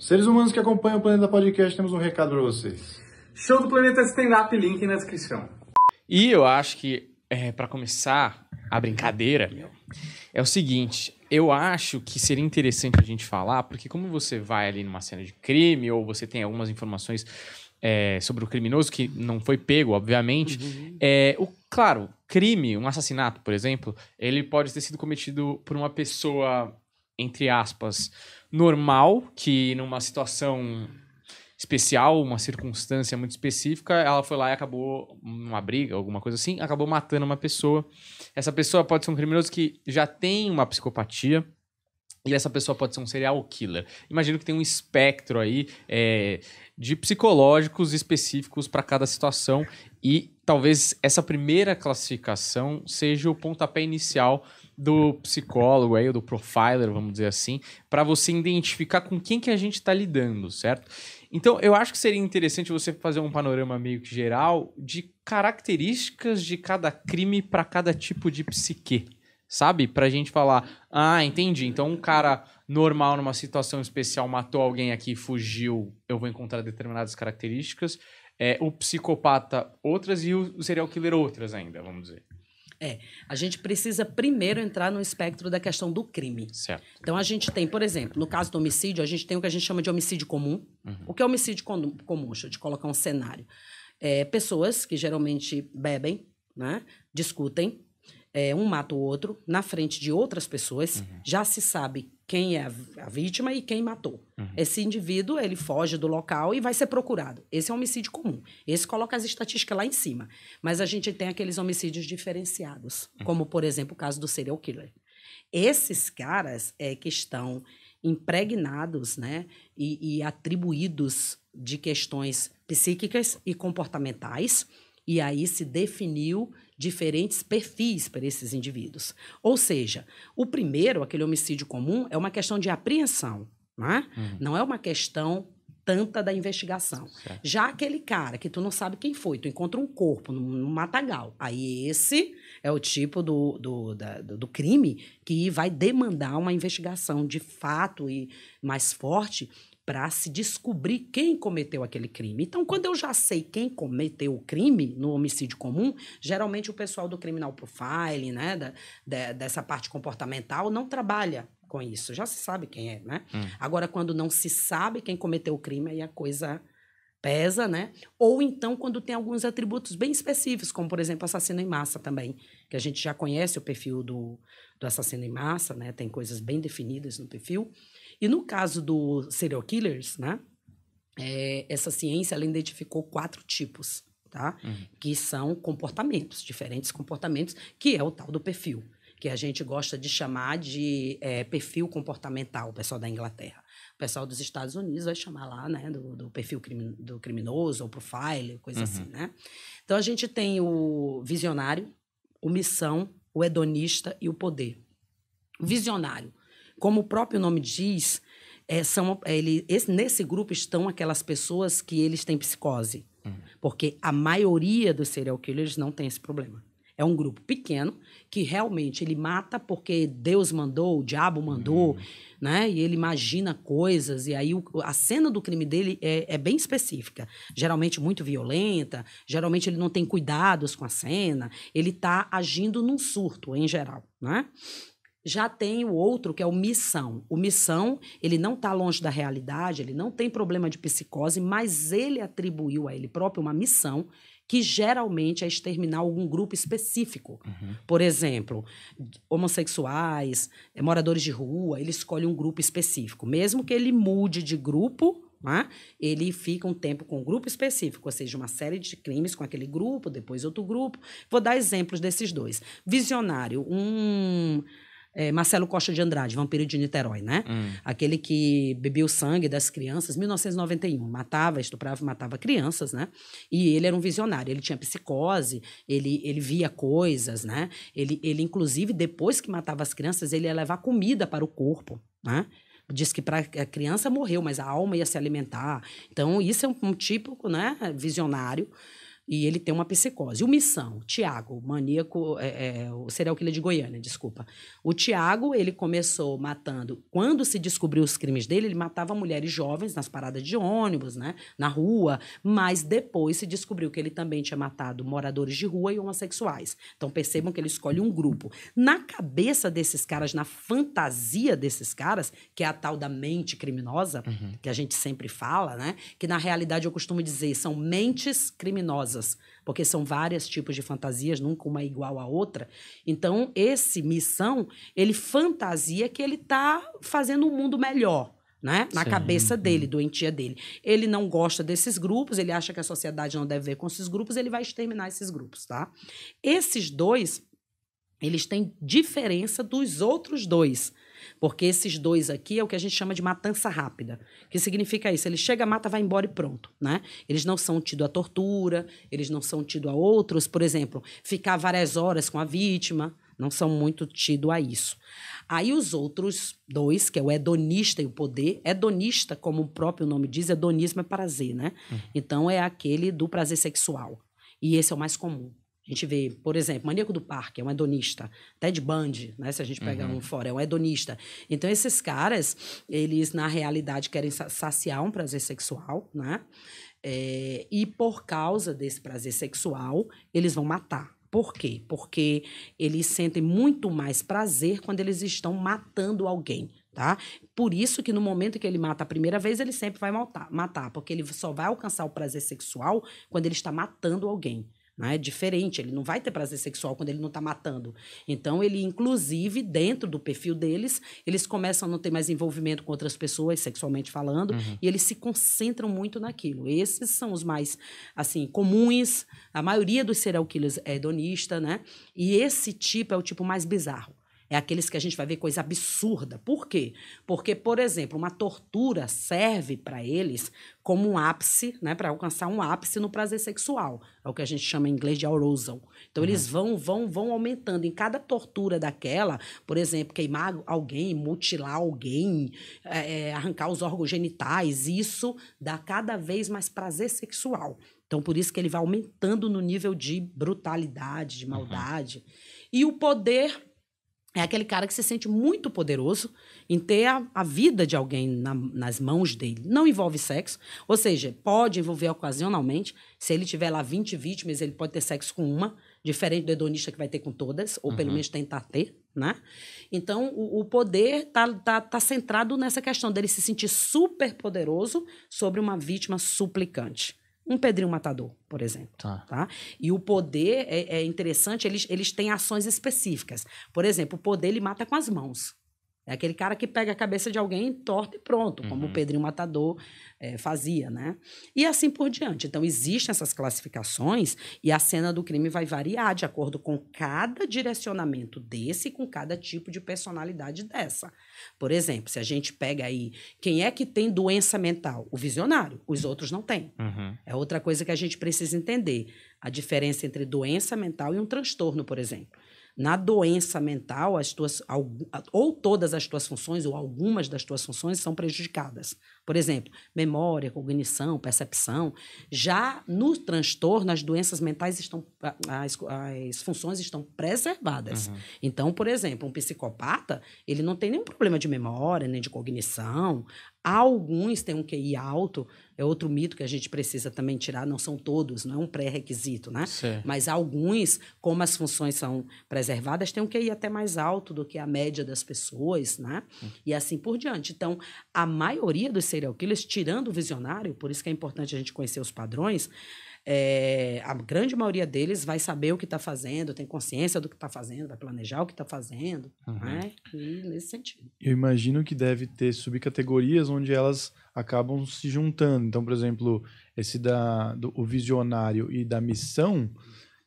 Seres humanos que acompanham o Planeta Podcast, temos um recado para vocês. Show do Planeta Stand Up, link na descrição. E eu acho que, é, para começar a brincadeira, é o seguinte: eu acho que seria interessante a gente falar, porque como você vai ali numa cena de crime ou você tem algumas informações é, sobre o criminoso que não foi pego, obviamente, uhum. é, o, claro, crime, um assassinato, por exemplo, ele pode ter sido cometido por uma pessoa entre aspas, normal, que numa situação especial, uma circunstância muito específica, ela foi lá e acabou uma briga, alguma coisa assim, acabou matando uma pessoa. Essa pessoa pode ser um criminoso que já tem uma psicopatia. E essa pessoa pode ser um serial killer. Imagino que tem um espectro aí é, de psicológicos específicos para cada situação. E talvez essa primeira classificação seja o pontapé inicial do psicólogo aí, ou do profiler, vamos dizer assim, para você identificar com quem que a gente está lidando, certo? Então, eu acho que seria interessante você fazer um panorama meio que geral de características de cada crime para cada tipo de psique, sabe? Para a gente falar, ah, entendi, então um cara normal numa situação especial matou alguém aqui, fugiu, eu vou encontrar determinadas características é, o psicopata outras e o serial killer outras ainda, vamos dizer. É, a gente precisa primeiro entrar no espectro da questão do crime. Certo. Então a gente tem, por exemplo, no caso do homicídio, a gente tem o que a gente chama de homicídio comum. Uhum. O que é homicídio comum? Deixa eu te colocar um cenário. É, pessoas que geralmente bebem, né, discutem, é, um mata o outro na frente de outras pessoas, uhum. já se sabe quem é a, vítima e quem matou. Uhum. Esse indivíduo, ele foge do local e vai ser procurado. Esse é um homicídio comum. Esse coloca as estatísticas lá em cima. Mas a gente tem aqueles homicídios diferenciados, uhum. como, por exemplo, o caso do serial killer. Esses caras é que estão impregnados né, e, e atribuídos de questões psíquicas e comportamentais, e aí se definiu diferentes perfis para esses indivíduos. Ou seja, o primeiro, aquele homicídio comum, é uma questão de apreensão, né? Uhum. não é uma questão tanta da investigação. Certo. Já aquele cara que tu não sabe quem foi, tu encontra um corpo no, no matagal. Aí esse é o tipo do, do, da, do, crime que vai demandar uma investigação de fato e mais forte para se descobrir quem cometeu aquele crime. Então, quando eu já sei quem cometeu o crime no homicídio comum, geralmente o pessoal do criminal profiling, né, da, dessa parte comportamental, não trabalha com isso. Já se sabe quem é, né? Hum. Agora, quando não se sabe quem cometeu o crime, aí a coisa pesa, né? Ou então quando tem alguns atributos bem específicos, como por exemplo assassino em massa também, que a gente já conhece o perfil do, do assassino em massa, né? Tem coisas bem definidas no perfil. E no caso do serial killers, né? É, essa ciência ela identificou quatro tipos, tá? Uhum. Que são comportamentos, diferentes comportamentos, que é o tal do perfil, que a gente gosta de chamar de é, perfil comportamental, o pessoal da Inglaterra. O pessoal dos Estados Unidos vai chamar lá, né, do, do perfil do criminoso, ou profile, coisa assim, uhum. assim, né? Então a gente tem o visionário, o missão, o hedonista e o poder. O visionário como o próprio nome diz, é, são, é, ele, esse, nesse grupo estão aquelas pessoas que eles têm psicose. Uhum. Porque a maioria dos serial killers não tem esse problema. É um grupo pequeno que realmente ele mata porque Deus mandou, o diabo mandou, uhum. né? E ele imagina coisas. E aí o, a cena do crime dele é, é, bem específica. Geralmente muito violenta, geralmente ele não tem cuidados com a cena, ele está agindo num surto, em geral, né? Já tem o outro, que é o missão. O missão, ele não está longe da realidade, ele não tem problema de psicose, mas ele atribuiu a ele próprio uma missão que geralmente é exterminar algum grupo específico. Uhum. Por exemplo, homossexuais, é, moradores de rua, ele escolhe um grupo específico. Mesmo que ele mude de grupo, né, ele fica um tempo com um grupo específico, ou seja, uma série de crimes com aquele grupo, depois outro grupo. Vou dar exemplos desses dois. Visionário, um é, Marcelo Costa de Andrade, Vampiro de Niterói, né? Hum. Aquele que bebia o sangue das crianças, 1991. Matava, estuprava, matava crianças, né? E ele era um visionário. Ele tinha psicose, ele, ele via coisas, né? Ele, ele, inclusive, depois que matava as crianças, ele ia levar comida para o corpo, né? diz que para a criança morreu, mas a alma ia se alimentar. Então, isso é um, um típico, né, visionário e ele tem uma psicose. O Missão, o Tiago, o maníaco, é, é, o serial killer de Goiânia, desculpa. O Tiago, ele começou matando. Quando se descobriu os crimes dele, ele matava mulheres jovens nas paradas de ônibus, né? Na rua. Mas depois se descobriu que ele também tinha matado moradores de rua e homossexuais. Então percebam que ele escolhe um grupo. Na cabeça desses caras, na fantasia desses caras, que é a tal da mente criminosa, uhum. que a gente sempre fala, né? Que na realidade eu costumo dizer, são mentes criminosas porque são vários tipos de fantasias, nunca uma é igual à outra. Então, esse missão, ele fantasia que ele está fazendo um mundo melhor. Né? Na Sim. cabeça dele, doentia dele. Ele não gosta desses grupos, ele acha que a sociedade não deve ver com esses grupos, ele vai exterminar esses grupos, tá? Esses dois, eles têm diferença dos outros dois. Porque esses dois aqui é o que a gente chama de matança rápida. que significa isso? Ele chega, mata, vai embora e pronto. Né? Eles não são tidos à tortura, eles não são tidos a outros, por exemplo, ficar várias horas com a vítima. Não são muito tidos a isso. Aí os outros dois, que é o hedonista e o poder, hedonista, como o próprio nome diz, hedonismo é prazer, né? Uhum. Então é aquele do prazer sexual. E esse é o mais comum. A gente vê, por exemplo, Maníaco do Parque é um hedonista, Ted Bundy, né, se a gente pegar uhum. um fora, é um hedonista. Então, esses caras, eles, na realidade, querem saciar um prazer sexual, né? É, e por causa desse prazer sexual, eles vão matar. Por quê? Porque eles sentem muito mais prazer quando eles estão matando alguém. Tá? Por isso que no momento que ele mata a primeira vez, ele sempre vai matar, matar porque ele só vai alcançar o prazer sexual quando ele está matando alguém né? É diferente, ele não vai ter prazer sexual quando ele não está matando. Então, ele, inclusive, dentro do perfil deles, eles começam a não ter mais envolvimento com outras pessoas, sexualmente falando, uhum. e eles se concentram muito naquilo. Esses são os mais, assim, comuns. A maioria dos serial killers é hedonista, né? E esse tipo é o tipo mais bizarro. É aqueles que a gente vai ver coisa absurda. Por quê? Porque, por exemplo, uma tortura serve para eles como um ápice, né, para alcançar um ápice no prazer sexual. É o que a gente chama em inglês de arousal. Então uhum. eles vão, vão, vão aumentando em cada tortura daquela, por exemplo, queimar alguém, mutilar alguém, é, é, arrancar os órgãos genitais, isso dá cada vez mais prazer sexual. Então, por isso que ele vai aumentando no nível de brutalidade, de uhum. maldade. Uhum. E o poder é aquele cara que se sente muito poderoso em ter a, a vida de alguém na, nas mãos dele. Não envolve sexo, ou seja, pode envolver ocasionalmente. Se ele tiver lá 20 vítimas, ele pode ter sexo com uma, diferente do hedonista que vai ter com todas, ou uhum. pelo menos tentar ter, né? Então, o, o poder tá, tá, tá centrado nessa questão dele se sentir super poderoso sobre uma vítima suplicante um Pedrinho Matador, por exemplo. Tá. tá? E o poder é, é, interessante, eles, eles têm ações específicas. Por exemplo, o poder ele mata com as mãos. É aquele cara que pega a cabeça de alguém, torta e pronto, como uhum. o Pedrinho Matador é, fazia, né? E assim por diante. Então, existem essas classificações e a cena do crime vai variar de acordo com cada direcionamento desse e com cada tipo de personalidade dessa. Por exemplo, se a gente pega aí quem é que tem doença mental? O visionário, os outros não têm. Uhum. É outra coisa que a gente precisa entender. A diferença entre doença mental e um transtorno, por exemplo na doença mental, as tuas, ou todas as tuas funções, ou algumas das tuas funções são prejudicadas. Por exemplo, memória, cognição, percepção. Já no transtorno, as doenças mentais estão. as, as funções estão preservadas. Uhum. Então, por exemplo, um psicopata, ele não tem nenhum problema de memória, nem de cognição. Alguns têm um QI alto, é outro mito que a gente precisa também tirar, não são todos, não é um pré-requisito, né? Mas alguns, como as funções são preservadas, têm um QI até mais alto do que a média das pessoas, né? Hum. E assim por diante. Então, a maioria dos serial killers, tirando o visionário, por isso que é importante a gente conhecer os padrões, é, a grande maioria deles vai saber o que está fazendo, tem consciência do que está fazendo, vai planejar o que está fazendo, uhum. né? E nesse sentido. Eu imagino que deve ter subcategorias onde elas acabam se juntando. Então, por exemplo, esse da do, o visionário e da missão,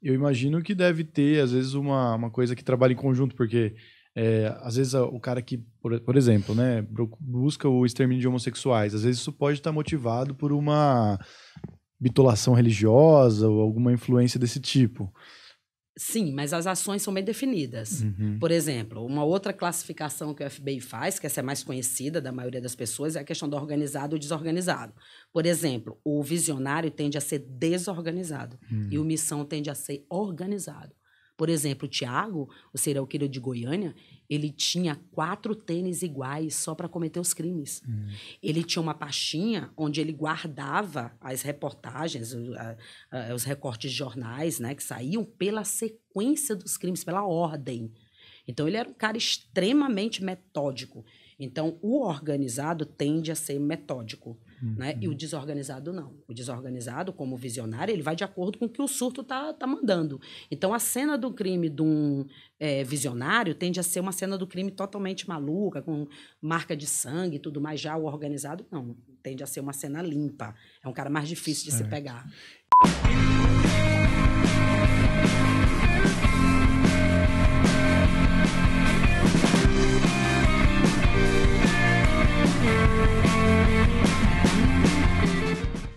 eu imagino que deve ter às vezes uma, uma coisa que trabalha em conjunto, porque é, às vezes o cara que, por, por, exemplo, né, busca o extermínio de homossexuais, às vezes isso pode estar tá motivado por uma bitolação religiosa ou alguma influência desse tipo. Sim, mas as ações são bem definidas. Uhum. Por exemplo, uma outra classificação que o FBI faz, que essa é mais conhecida da maioria das pessoas, é a questão do organizado e desorganizado. Por exemplo, o visionário tende a ser desorganizado uhum. e o missão tende a ser organizado. Por exemplo, o Tiago, o serial killer de Goiânia, ele tinha quatro tênis iguais só para cometer os crimes. Hum. Ele tinha uma pastinha onde ele guardava as reportagens, os recortes de jornais, né, que saíam pela sequência dos crimes, pela ordem. Então ele era um cara extremamente metódico. Então o organizado tende a ser metódico. Uhum. Né? E o uhum. desorganizado não. O desorganizado, como visionário, ele vai de acordo com o que o surto está tá mandando. Então, a cena do crime de um é, visionário tende a ser uma cena do crime totalmente maluca, com marca de sangue e tudo mais. Já o organizado, não. Tende a ser uma cena limpa. É um cara mais difícil de é. se pegar.